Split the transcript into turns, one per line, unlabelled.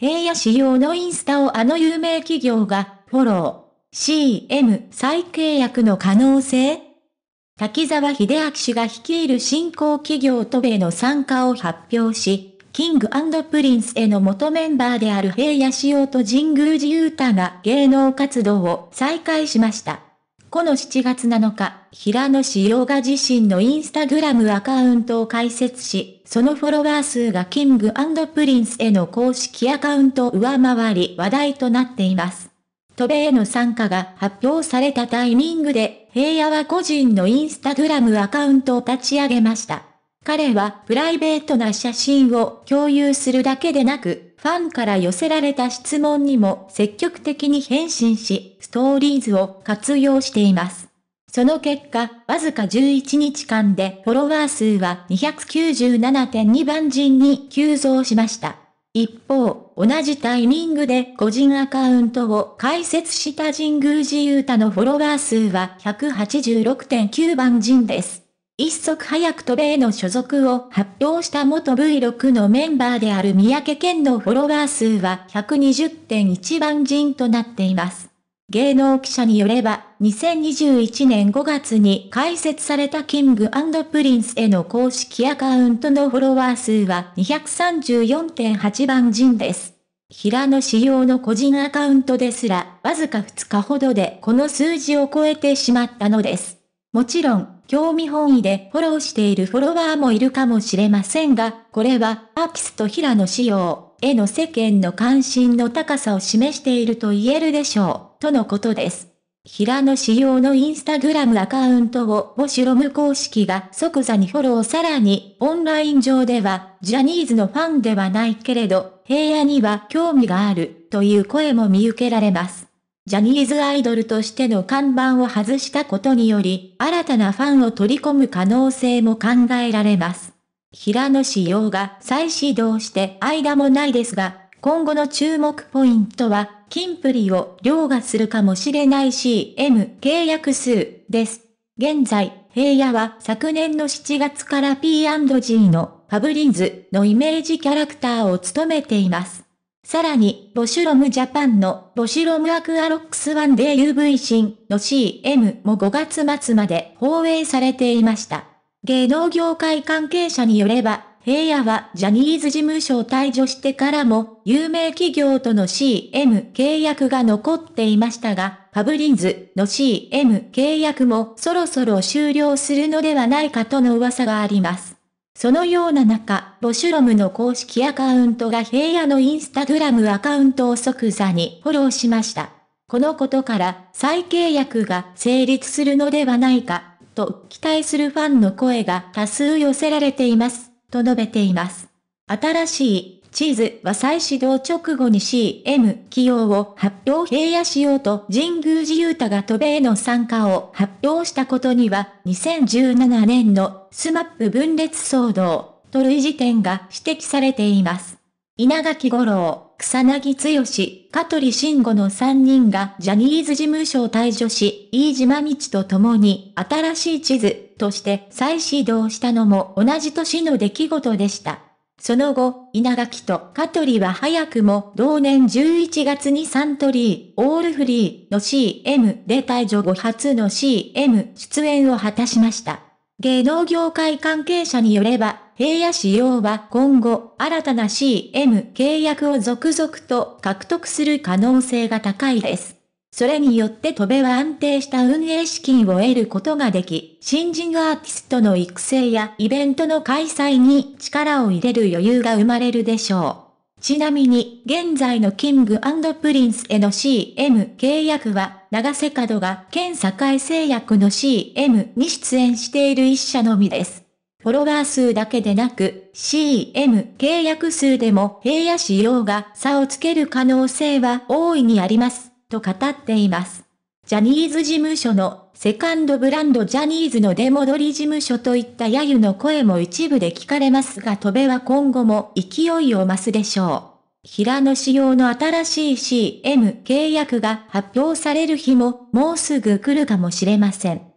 平野仕様のインスタをあの有名企業がフォロー。CM 再契約の可能性滝沢秀明氏が率いる新興企業トベの参加を発表し、キングプリンスへの元メンバーである平野仕様と神宮寺勇太が芸能活動を再開しました。この7月7日、平野仕様が自身のインスタグラムアカウントを開設し、そのフォロワー数がキングプリンスへの公式アカウントを上回り話題となっています。渡米への参加が発表されたタイミングで、平野は個人のインスタグラムアカウントを立ち上げました。彼はプライベートな写真を共有するだけでなく、ファンから寄せられた質問にも積極的に返信し、ストーリーズを活用しています。その結果、わずか11日間でフォロワー数は297.2万人に急増しました。一方、同じタイミングで個人アカウントを開設した神宮寺う太のフォロワー数は186.9万人です。一足早く都米の所属を発表した元 V6 のメンバーである三宅健のフォロワー数は120.1万人となっています。芸能記者によれば、2021年5月に開設されたキングプリンスへの公式アカウントのフォロワー数は234.8万人です。平野仕様の個人アカウントですら、わずか2日ほどでこの数字を超えてしまったのです。もちろん、興味本位でフォローしているフォロワーもいるかもしれませんが、これは、アーキスと平野仕様への世間の関心の高さを示していると言えるでしょう。とのことです。平野紫耀のインスタグラムアカウントをボシロム公式が即座にフォローさらに、オンライン上では、ジャニーズのファンではないけれど、平野には興味がある、という声も見受けられます。ジャニーズアイドルとしての看板を外したことにより、新たなファンを取り込む可能性も考えられます。平野紫耀が再始動して間もないですが、今後の注目ポイントは、キンプリを凌駕するかもしれない CM 契約数です。現在、平野は昨年の7月から P&G のパブリンズのイメージキャラクターを務めています。さらに、ボシュロムジャパンのボシュロムアクアロックスワンデー UV 新の CM も5月末まで放映されていました。芸能業界関係者によれば、平野はジャニーズ事務所を退場してからも、有名企業との CM 契約が残っていましたが、パブリンズの CM 契約もそろそろ終了するのではないかとの噂があります。そのような中、ボシュロムの公式アカウントが平野のインスタグラムアカウントを即座にフォローしました。このことから、再契約が成立するのではないか、と期待するファンの声が多数寄せられています。と述べています。新しいチーズは再始動直後に CM 起用を発表平野しようと神宮寺勇太が渡米への参加を発表したことには2017年のスマップ分裂騒動と類似点が指摘されています。稲垣五郎、草薙剛、香取慎吾の3人がジャニーズ事務所を退所し、飯島道と共に新しい地図として再始動したのも同じ年の出来事でした。その後、稲垣と香取は早くも同年11月にサントリー、オールフリーの CM で退場後初の CM 出演を果たしました。芸能業界関係者によれば、平野仕様は今後、新たな CM 契約を続々と獲得する可能性が高いです。それによって戸辺は安定した運営資金を得ることができ、新人アーティストの育成やイベントの開催に力を入れる余裕が生まれるでしょう。ちなみに、現在のキングプリンスへの CM 契約は、長瀬角が県境製薬の CM に出演している一社のみです。フォロワー数だけでなく、CM 契約数でも平野仕様が差をつける可能性は大いにあります。と語っています。ジャニーズ事務所のセカンドブランドジャニーズの出戻り事務所といった揶揄の声も一部で聞かれますが戸辺は今後も勢いを増すでしょう。平野仕様の新しい CM 契約が発表される日ももうすぐ来るかもしれません。